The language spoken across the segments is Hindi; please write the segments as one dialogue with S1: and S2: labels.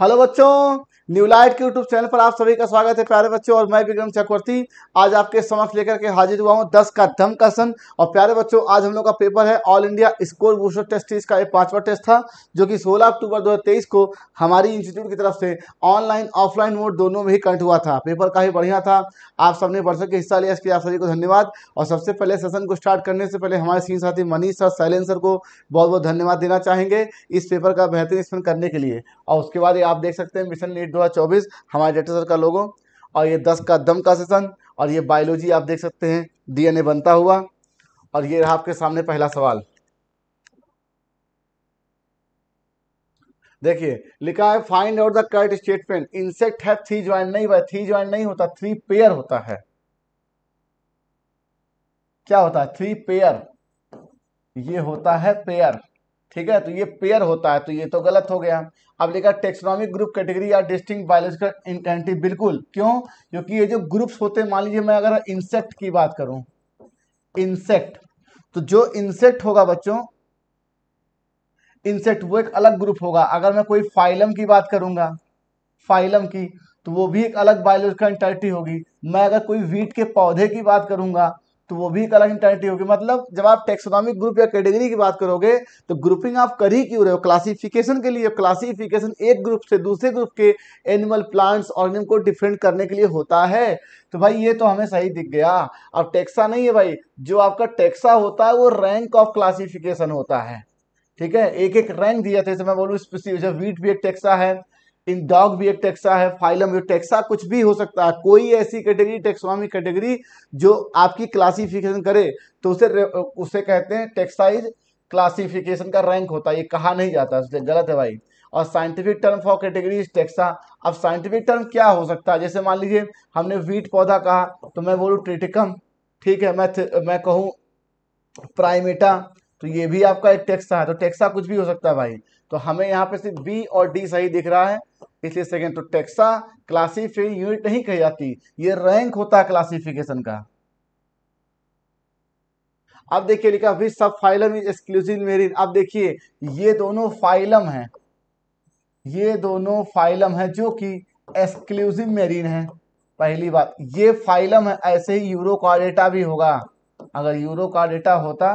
S1: हेलो बच्चों न्यूलाइट के यूट्यूब चैनल पर आप सभी का स्वागत है प्यारे बच्चों और मैं विक्रम चक्रवर्ती आज आपके समक्ष लेकर के हाजिर हुआ हूँ दस का दम का सन और प्यारे बच्चों आज हम लोग का पेपर है all India score booster test का एक पांचवा टेस्ट था जो कि 16 अक्टूबर 2023 को हमारी इंस्टीट्यूट की तरफ से ऑनलाइन ऑफलाइन मोड दोनों में ही कंट हुआ था पेपर काफ़ी बढ़िया था आप सबने बढ़ के हिस्सा लिया इसके लिए आप सभी को धन्यवाद और सबसे पहले सेशन को स्टार्ट करने से पहले हमारे सीन साथी मनीष सर सैलेंसर सर को बहुत बहुत धन्यवाद देना चाहेंगे इस पेपर का बेहतरीन स्पन करने के लिए और उसके बाद आप देख सकते हैं मिशन नेट दो हज़ार चौबीस हमारे डेटा सर का लोगो और ये दस का दम का सेशन और ये बायोलॉजी आप देख सकते हैं डीएनए बनता हुआ और ये रहा आपके सामने पहला सवाल देखिए लिखा है find out the correct statement insect है थ्री ज्वाइन नहीं हुआ थ्री ज्वाइन नहीं होता थ्री पेयर होता है क्या होता है थ्री पेयर ये होता है पेयर ठीक है तो ये पेयर होता है तो ये तो गलत हो गया अब लिखा टेक्सोनॉमिक ग्रुप कैटेगरी या डिस्टिंग बायोलॉजिकल इंटेंटी बिल्कुल क्यों क्योंकि ये जो ग्रुप्स होते हैं मान लीजिए मैं अगर इंसेक्ट की बात करूं इंसेक्ट तो जो इंसेक्ट होगा बच्चों इंसेक्ट वो एक अलग ग्रुप होगा अगर मैं कोई फाइलम की बात करूंगा फाइलम की तो वो भी एक अलग बायोलॉजिकल इंटेंटी होगी मैं अगर कोई वीट के पौधे की बात करूंगा तो वो भी एक अलग इंटरनेटिव होगी मतलब जब आप टेक्सोनॉमिक ग्रुप या कैटेगरी की बात करोगे तो ग्रुपिंग आप कर ही क्यों रहे हो क्लासिफिकेशन के लिए क्लासिफिकेशन एक ग्रुप से दूसरे ग्रुप के एनिमल प्लांट्स ऑर्गेनिम को डिफेंड करने के लिए होता है तो भाई ये तो हमें सही दिख गया अब टेक्सा नहीं है भाई जो आपका टेक्सा होता है वो रैंक ऑफ क्लासिफिकेशन होता है ठीक है एक एक रैंक दिया था जैसे मैं बोलूँ स्पेसिफिक स्पीसीज वीट भी एक टेक्सा है इन डॉग भी एक टैक्सा है फाइलम भी टैक्सा कुछ भी हो सकता है कोई ऐसी कैटेगरी टेक्सोमी कैटेगरी जो आपकी क्लासिफिकेशन करे तो उसे उसे कहते हैं टेक्साइज क्लासिफिकेशन का रैंक होता है ये कहा नहीं जाता इसलिए गलत है भाई और scientific term for category is taxa अब साइंटिफिक टर्म क्या हो सकता है जैसे मान लीजिए हमने वीट पौधा कहा तो मैं बोलूँ ट्रिटिकम ठीक है मैं मैं कहूँ प्राइमेटा तो ये भी आपका एक टेक्सा है तो टेक्सा कुछ भी हो सकता है भाई तो हमें यहाँ पे सिर्फ बी और डी सही दिख रहा है इसलिए सेकेंड तो टेक्सा क्लासिफाई यूनिट नहीं कही जाती ये रैंक होता है क्लासिफिकेशन का अब देखिए लिखा भी सब फाइलम इज एक्सक्लूसिव मेरी अब देखिए ये दोनों फाइलम है ये दोनों फाइलम है जो कि एक्सक्लूसिव मेरीन है पहली बात ये फाइलम है ऐसे ही यूरो का डेटा भी होगा अगर यूरो का डेटा होता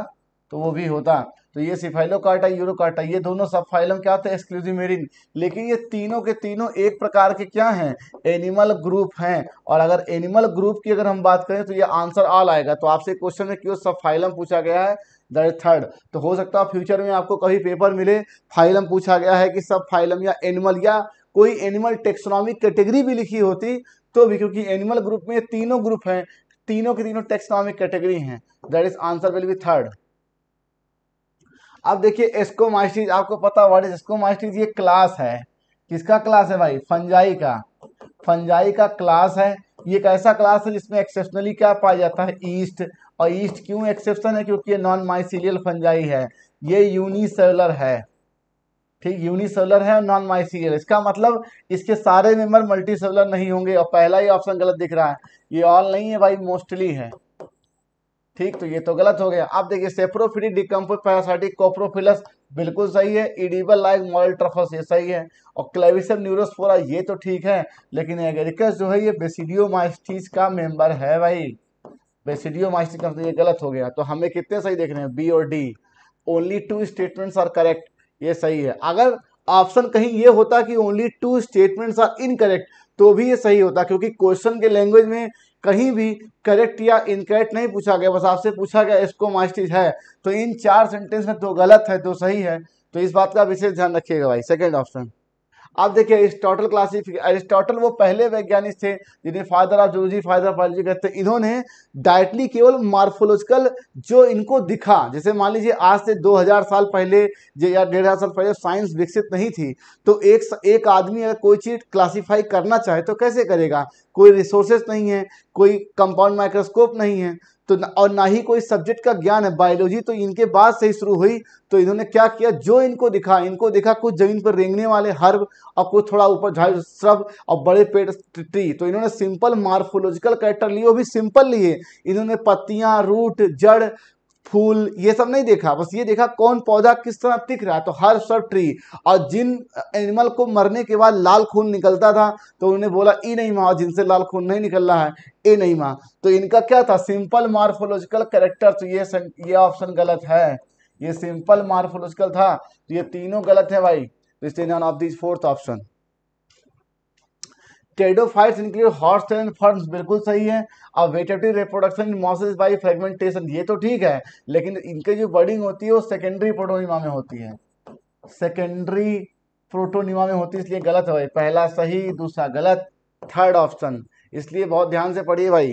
S1: तो वो भी होता तो ये सिफाइलोकार्टा यूरोकार्टा ये दोनों सब फाइलम क्या थे एक्सक्लूसिव मेरिन लेकिन ये तीनों के तीनों एक प्रकार के क्या हैं एनिमल ग्रुप हैं और अगर एनिमल ग्रुप की अगर हम बात करें तो ये आंसर ऑल आएगा तो आपसे क्वेश्चन में क्यों सब फाइलम पूछा गया है दैट थर्ड तो हो सकता है फ्यूचर में आपको कभी पेपर मिले फाइलम पूछा गया है कि सब फाइलम या एनिमल या कोई एनिमल टेक्सोनॉमिक कैटेगरी भी लिखी होती तो भी क्योंकि एनिमल ग्रुप में तीनों ग्रुप हैं तीनों के तीनों टेक्सोनॉमिक कैटेगरी हैं that is answer will be third अब देखिए एस्कोमाइसिस आपको पता वर्ड एस्कोमाइसिस ये क्लास है किसका क्लास है भाई फंजाई का फंजाई का क्लास है ये एक ऐसा क्लास है जिसमें एक्सेप्शनली क्या पाया जाता है ईस्ट और ईस्ट क्यों एक्सेप्शन है क्योंकि ये नॉन माइसिलियल फंजाई है ये यूनिसेलर है ठीक यूनिसेलर है और नॉन माइसिलियल इसका मतलब इसके सारे मेंबर मल्टीसेलर नहीं होंगे और पहला ही ऑप्शन गलत दिख रहा है ये ऑल नहीं है भाई मोस्टली है ठीक तो ये तो गलत हो गया आप देखिए सेफ्रोफिटिक डिकम्फोज पैरासाइटिक कोप्रोफिलस बिल्कुल सही है इडिबल लाइक मॉडल ट्रफस ये सही है और क्लेविसम न्यूरोस्फोरा ये तो ठीक है लेकिन एगेरिकस जो है ये बेसिडियो का मेंबर है भाई बेसिडियो का तो ये गलत हो गया तो हमें कितने सही देख रहे हैं बी और D only two statements are correct ये सही है अगर ऑप्शन कहीं ये होता कि only two statements are incorrect तो भी ये सही होता क्योंकि क्वेश्चन के लैंग्वेज में कहीं भी करेक्ट या इनकरेक्ट नहीं पूछा गया बस आपसे पूछा गया इसको मास्टिज है तो इन चार सेंटेंस में दो गलत है दो सही है तो इस बात का विशेष ध्यान रखिएगा भाई सेकेंड ऑप्शन आप देखिए एरिस्टोटल क्लासिफिक एरिस्टोटल वो पहले वैज्ञानिक थे जिन्हें father of zoology father of biology कहते हैं इन्होंने डायरेक्टली केवल मार्फोलॉजिकल जो इनको दिखा जैसे मान लीजिए आज से 2000 साल पहले या डेढ़ साल पहले साइंस विकसित नहीं थी तो एक एक आदमी अगर कोई चीज़ क्लासीफाई करना चाहे तो कैसे करेगा कोई रिसोर्सेस नहीं है कोई कंपाउंड माइक्रोस्कोप नहीं है तो न, और ना ही कोई सब्जेक्ट का ज्ञान है बायोलॉजी तो इनके बाद से ही शुरू हुई तो इन्होंने क्या किया जो इनको दिखा इनको दिखा कुछ जमीन पर रेंगने वाले हर्ब और कुछ थोड़ा ऊपर झाड़ श्रब और बड़े पेड़ ट्री तो इन्होंने सिंपल मार्फोलॉजिकल कैरेक्टर लिए वो भी सिंपल लिए इन्होंने पत्तियां रूट जड़ फूल ये सब नहीं देखा बस ये देखा कौन पौधा किस तरह दिख रहा है तो हर सब ट्री और जिन एनिमल को मरने के बाद लाल खून निकलता था तो उन्होंने बोला ई नहीं माँ जिनसे लाल खून नहीं निकल रहा है ए नहीं माँ तो इनका क्या था सिंपल मार्फोलॉजिकल करेक्टर तो ये सं, ये ऑप्शन गलत है ये सिंपल मार्फोलॉजिकल था तो ये तीनों गलत है भाई तो इसलिए none of these fourth option pteridophytes include horse and ferns बिल्कुल सही है अब vegetative reproduction in mosses by fragmentation ये तो ठीक है लेकिन इनके जो बर्डिंग होती है वो सेकेंडरी प्रोटोनिमा में होती है सेकेंडरी प्रोटोनिमा में होती है इसलिए गलत है भाई पहला सही दूसरा गलत थर्ड ऑप्शन इसलिए बहुत ध्यान से पढ़िए भाई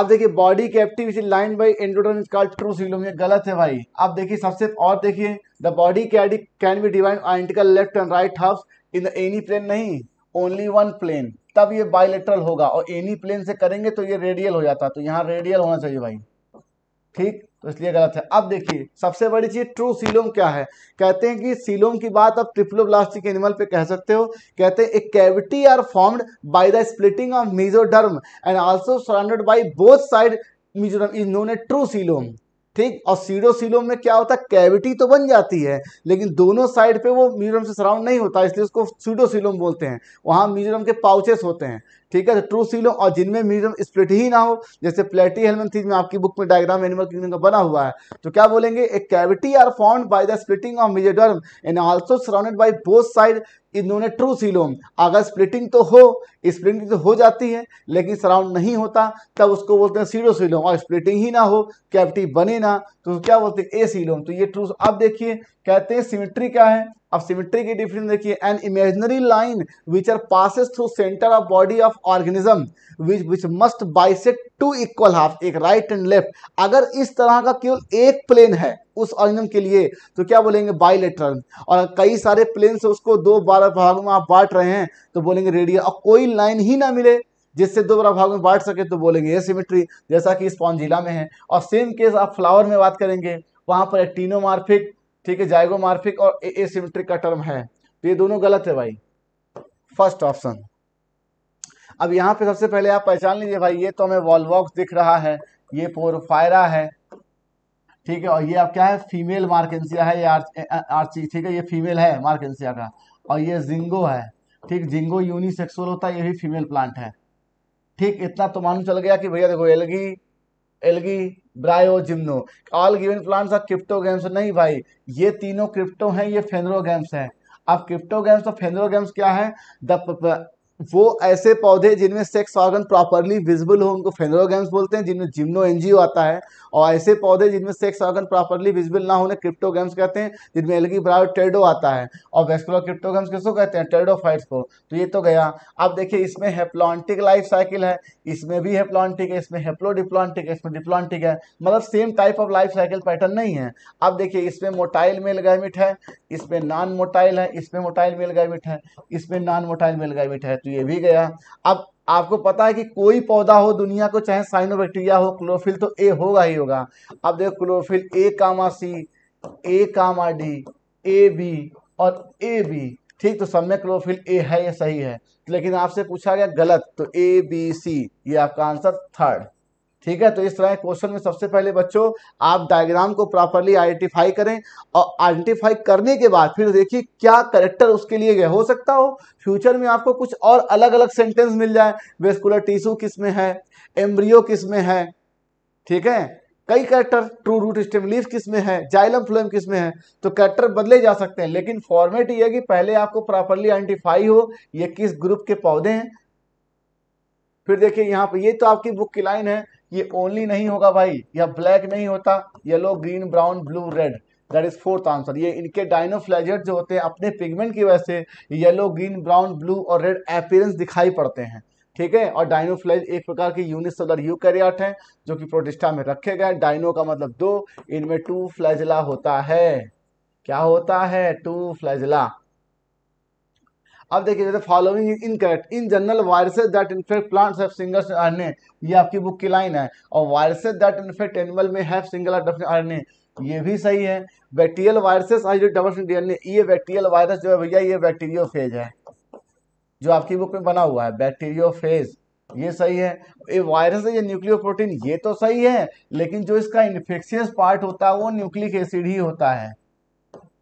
S1: अब देखिए body cavity is lined by endoderm is true coelom ये गलत है भाई अब देखिए सबसे और देखिए the body can be divide identical left and right half in the any plane नहीं ओनली वन प्लेन तब ये बायोलेटरल होगा और एनी प्लेन से करेंगे तो ये रेडियल हो जाता तो यहाँ रेडियल होना चाहिए भाई ठीक तो इसलिए गलत है अब देखिए सबसे बड़ी चीज ट्रू सीलोम क्या है कहते हैं कि सीलोम की बात आप ट्रिप्लोब्लास्टिक एनिमल पे कह सकते हो कहते हैं एक cavity are formed by the splitting of mesoderm and also surrounded by both side mesoderm is known a true coelom ठीक और सीडोसीलोम में क्या होता है कैविटी तो बन जाती है लेकिन दोनों साइड पे वो मीजोरम से सराउंड नहीं होता इसलिए उसको सीडोसीलोम बोलते हैं वहाँ मीजोरम के पाउचेस होते हैं ठीक है तो ट्रू सी लो और जिनमें मीडियम स्प्लिट ही ना हो जैसे प्लेटी हेलमन थीज में आपकी बुक में डायग्राम एनिमल किंगडम का बना हुआ है तो क्या बोलेंगे a cavity are found by the splitting of mesoderm and also surrounded by both side इन्होंने ट्रू सीलोम अगर स्प्लिटिंग तो हो स्प्लिटिंग तो हो जाती है लेकिन सराउंड नहीं होता तब उसको बोलते हैं सीरो सीलोम और स्प्लिटिंग ही ना हो कैविटी बने ना तो क्या बोलते हैं ए सीलोम तो ये ट्रू अब देखिए कहते हैं सिमिट्री क्या है अब सिमिट्री की डिफिनेशन देखिए an imaginary line which are passes through centre of body of organism which which must bisect two equal half एक राइट एंड लेफ्ट अगर इस तरह का केवल एक प्लेन है उस ऑर्गेनिज्म के लिए तो क्या बोलेंगे बाइलेटरल और कई सारे प्लेन से उसको दो बारह भाग में आप बांट रहे हैं तो बोलेंगे रेडियल और कोई लाइन ही ना मिले जिससे दो बड़ा भाग में बांट सके तो बोलेंगे ये सिमिट्री जैसा कि स्पॉन्जिला में है और सेम केस आप फ्लावर में बात करेंगे वहां पर टीनोमार्फिक ठीक है जाइगोमार्फिक और ए सिमेट्रिक का टर्म है तो ये दोनों गलत है भाई फर्स्ट ऑप्शन अब यहाँ पे सबसे पहले आप पहचान लीजिए भाई ये तो हमें वॉलवॉक्स दिख रहा है ये पोरफायरा है ठीक है और ये आप क्या है फीमेल मार्केंसिया है ये आर्ची ठीक है ये फीमेल है मार्केंसिया का और ये जिंगो है ठीक जिंगो यूनिसेक्सुअल होता है ये भी फीमेल प्लांट है ठीक इतना तो मालूम चल गया कि भैया देखो algae algae bryo gymno all given plants are गेम्स नहीं भाई ये तीनों क्रिप्टो हैं ये फेनरो गेम्स हैं अब क्रिप्टो गेम्स और फेनरो गेम्स क्या है द वो ऐसे पौधे जिनमें सेक्स ऑर्गन प्रॉपरली विजिबल हो उनको फेनरो गेम्स बोलते हैं जिनमें जिम्नो एनजीओ आता है और ऐसे पौधे जिनमें सेक्स ऑर्गन प्रॉपरली विजिबल ना होने क्रिप्टो गेम्स कहते हैं जिनमें एलगी ब्रायो टेडो आता है और वेस्कुलर क्रिप्टो गेम्स किसको कहते हैं टेडो फाइट्स को तो ये तो गया अब देखिए इसमें हेप्लॉन्टिक लाइफ साइकिल है इसमें भी हेप्लॉन्टिक है इसमें हेप्लोडिप्लॉन्टिक है इसमें डिप्लॉन्टिक है मतलब same type of life cycle pattern नहीं है अब देखिए इसमें मोटाइल मेल गैमिट है इसमें नॉन मोटाइल है इसमें मोटाइल मेल गैमिट है इसमें नॉन मोटाइल मेल गैमिट है तो ये भी गया अब आपको पता है कि कोई पौधा हो दुनिया को चाहे साइनोबैक्टीरिया हो क्लोरोफिल तो ए होगा ही होगा अब देखो chlorophyll a comma c a comma d a b और ए बी ठीक तो सम्यक क्लोरोफिल ए है या सही है लेकिन आपसे पूछा गया गलत तो ए बी सी ये आपका आंसर थर्ड ठीक है तो इस तरह क्वेश्चन में सबसे पहले बच्चों आप डायग्राम को प्रॉपरली आइडेंटिफाई करें और आइडेंटिफाई करने के बाद फिर देखिए क्या करेक्टर उसके लिए गया हो सकता हो फ्यूचर में आपको कुछ और अलग अलग सेंटेंस मिल जाए वेस्कुलर टिश्यू किस में है एम्ब्रियो किस में है ठीक है कई character true root stem leaf किस में है जाइलम फ्लोएम किस में है तो कैरेक्टर बदले जा सकते हैं लेकिन फॉर्मेट ये है कि पहले आपको प्रॉपरली आइडेंटिफाई हो ये किस ग्रुप के पौधे हैं फिर देखिए यहाँ पे ये तो आपकी बुक की लाइन है ये ओनली नहीं होगा भाई यह ब्लैक नहीं होता yellow green brown blue red that is fourth answer ये इनके डायनोफ्लेजेट जो होते हैं अपने पिगमेंट की वजह से येलो ग्रीन ब्राउन ब्लू और रेड अपियरेंस दिखाई पड़ते हैं ठीक है और डायनोफ्लाइज एक प्रकार के यूनिसेलर यूकैरियोट हैं जो कि प्रोटिस्टा में रखे गए डायनो का मतलब दो इनमें टू फ्लैजिला होता है क्या होता है टू फ्लैजिला अब देखिए जैसे following in correct in general viruses that infect plants have single RNA ये आपकी बुक की लाइन है और वायरसेस दैट इन्फेक्ट एनिमल में हैव सिंगल आरएनए ये भी सही है बैक्टीरियल वायरसेस आज जो डबल डीएनए ये बैक्टीरियल वायरस जो है भैया ये बैक्टीरियोफेज है जो आपकी बुक में बना हुआ है बैक्टीरियोफेज ये सही है ये वायरस है ये न्यूक्लियो प्रोटीन ये तो सही है लेकिन जो इसका इन्फेक्शियस पार्ट होता है वो न्यूक्लिक एसिड ही होता है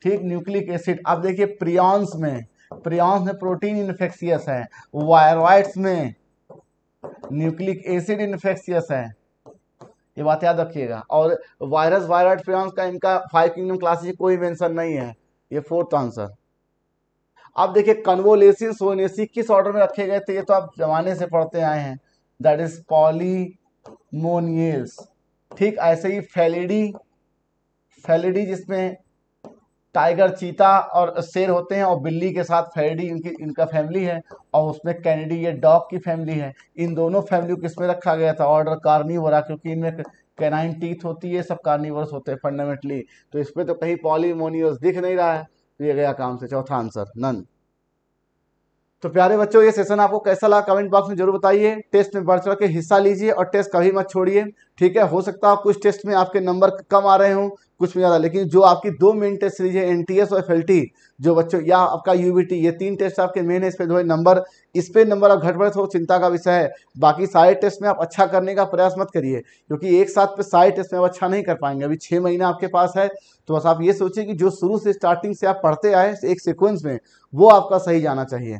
S1: ठीक न्यूक्लिक एसिड आप देखिए प्रियॉन्स में प्रियॉन्स में प्रोटीन इन्फेक्शियस है वायरॉइड्स में न्यूक्लिक एसिड इन्फेक्शियस है ये बात याद रखिएगा और वायरस वायरॉइड प्रियॉन्स का इनका फाइव किंगडम क्लासेस कोई मेंशन नहीं है ये फोर्थ आंसर अब देखिए कन्वोलेसिस सोनेसी किस ऑर्डर में रखे गए थे ये तो आप जमाने से पढ़ते आए हैं दैट इज पॉलीमोनियल्स ठीक ऐसे ही फेलिडी फेलिडी जिसमें टाइगर चीता और शेर होते हैं और बिल्ली के साथ फेलिडी इनकी इनका फैमिली है और उसमें कैनेडी ये डॉग की फैमिली है इन दोनों फैमिली को किसमें रखा गया था ऑर्डर कार्निवरा क्योंकि इनमें कैनाइन टीथ होती है सब कार्निवर्स होते हैं फंडामेंटली तो इसमें तो कहीं पॉलीमोनियस दिख नहीं रहा है दिए गया काम से चौथा आंसर नन तो प्यारे बच्चों ये सेशन आपको कैसा लगा कमेंट बॉक्स में जरूर बताइए टेस्ट में बढ़ चढ़ के हिस्सा लीजिए और टेस्ट कभी मत छोड़िए ठीक है हो सकता है कुछ टेस्ट में आपके नंबर कम आ रहे हों कुछ में ज़्यादा लेकिन जो आपकी दो मेन टेस्ट सीरीज है एन और एफ जो बच्चों या आपका यू ये तीन टेस्ट आपके मेन है इस पर जो है नंबर इस पर नंबर आप घट थोड़ा तो चिंता का विषय है बाकी सारे टेस्ट में आप अच्छा करने का प्रयास मत करिए क्योंकि एक साथ पे सारे टेस्ट में आप अच्छा नहीं कर पाएंगे अभी छः महीना आपके पास है तो बस आप ये सोचिए कि जो शुरू से स्टार्टिंग से आप पढ़ते आए एक सिक्वेंस में वो आपका सही जाना चाहिए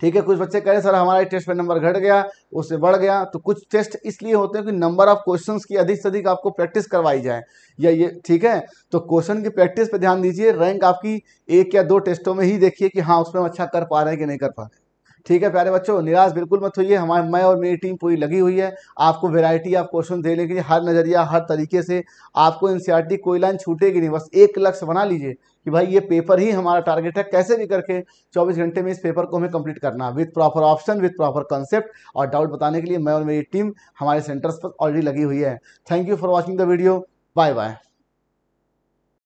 S1: ठीक है कुछ बच्चे कह रहे हैं सर हमारा टेस्ट में नंबर घट गया उससे बढ़ गया तो कुछ टेस्ट इसलिए होते हैं कि नंबर ऑफ क्वेश्चंस की अधिक से अधिक आपको प्रैक्टिस करवाई जाए या ये ठीक है तो क्वेश्चन की प्रैक्टिस पर ध्यान दीजिए रैंक आपकी एक या दो टेस्टों में ही देखिए कि हाँ उसमें हम अच्छा कर पा रहे हैं कि नहीं कर पा रहे ठीक है प्यारे बच्चों निराश बिल्कुल मत होइए हमारे मैं और मेरी टीम पूरी लगी हुई है आपको वेराइटी आप क्वेश्चन देने के लिए हर नज़रिया हर तरीके से आपको एन कोई लाइन छूटेगी नहीं बस एक लक्ष्य बना लीजिए कि भाई ये पेपर ही हमारा टारगेट है कैसे भी करके 24 घंटे में इस पेपर को हमें कंप्लीट करना with proper option with proper concept और डाउट बताने के लिए मैं और मेरी टीम हमारे सेंटर्स पर ऑलरेडी लगी हुई है thank you for watching the video bye bye